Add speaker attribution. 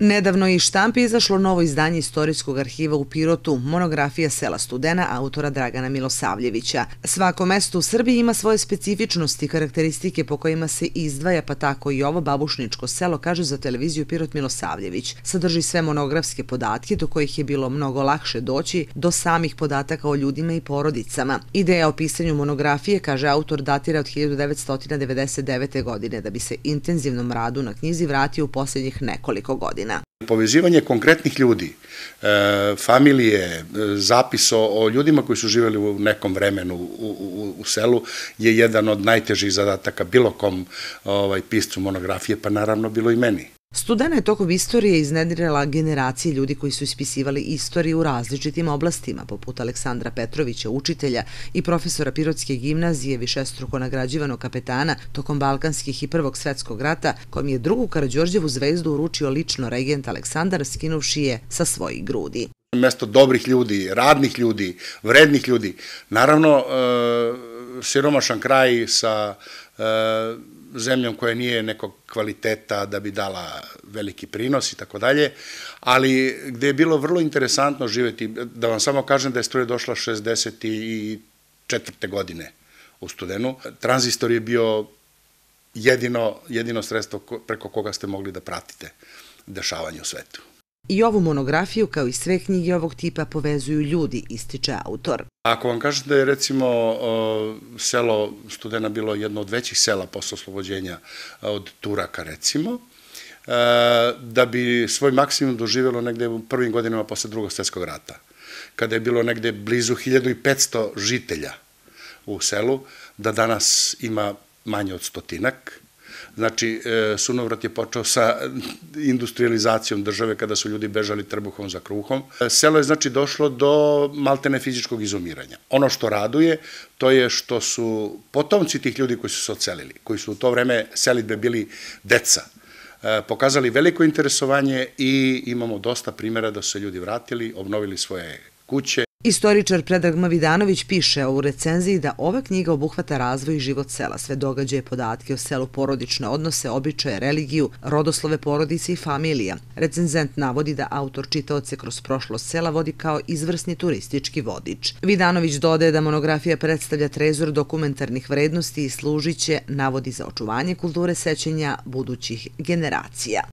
Speaker 1: Nedavno je iz štampi izašlo novo izdanje Istorijskog arhiva u Pirotu, monografija sela Studena, autora Dragana Milosavljevića. Svako mesto u Srbiji ima svoje specifičnosti i karakteristike po kojima se izdvaja, pa tako i ovo babušničko selo, kaže za televiziju Pirot Milosavljević. Sadrži sve monografske podatke do kojih je bilo mnogo lakše doći do samih podataka o ljudima i porodicama. Ideja o pisanju monografije, kaže autor, datira od 1999. godine, da bi se intenzivnom radu na knjizi vratio u posljednjih nekoliko godina.
Speaker 2: Povezivanje konkretnih ljudi, e, familije, e, zapis o ljudima koji su živeli u nekom vremenu u, u, selu je jedan od najtežih zadataka bilo kom ovaj, piscu monografije, pa naravno bilo i meni.
Speaker 1: Studena je tokom istorije iznedrila generacije ljudi koji su ispisivali istoriju u različitim oblastima, poput Aleksandra Petrovića, učitelja i profesora Pirotske gimnazije, višestruko nagrađivanog kapetana tokom Balkanskih i Prvog svetskog rata, kojim je drugu Karadžorđevu zvezdu uručio lično regent Aleksandar, skinuvši je sa svojih grudi.
Speaker 2: Mesto dobrih ljudi, radnih ljudi, vrednih ljudi, naravno e, siromašan kraj sa e, zemljom koja nije nekog kvaliteta da bi dala veliki prinos i tako dalje, ali gde je bilo vrlo interesantno živeti, da vam samo kažem da je struja došla 64. godine u studenu. Tranzistor je bio jedino, jedino sredstvo preko koga ste mogli da pratite dešavanje u svetu.
Speaker 1: I ovu monografiju, kao i sve knjige ovog tipa, povezuju ljudi, ističe autor.
Speaker 2: Ako vam kažem da je recimo selo Studena bilo jedno od većih sela posle oslobođenja e, od Turaka recimo, e, da bi svoj maksimum doživjelo negde u prvim godinama posle drugog svjetskog rata, kada je bilo negde blizu 1500 žitelja u selu, da danas ima manje od stotinak, Znači, e, sunovrat je počeo sa industrializacijom države kada su ljudi bežali trbuhom za kruhom. E, selo je, znači, došlo do maltene fizičkog izumiranja. Ono što raduje, to je što su potomci tih ljudi koji su se ocelili, koji su u to vreme selitbe bili deca, e, pokazali veliko interesovanje i imamo dosta primjera da su se ljudi vratili, obnovili svoje kuće,
Speaker 1: Istoričar Predrag Mavidanović piše u recenziji da ova knjiga obuhvata razvoj i život sela, sve događaje, podatke o selu, porodične odnose, običaje, religiju, rodoslove porodice i familija. Recenzent navodi da autor čitaoce kroz prošlo sela vodi kao izvrsni turistički vodič. Vidanović dodaje da monografija predstavlja trezor dokumentarnih vrednosti i služiće navodi za očuvanje kulture sećenja budućih generacija.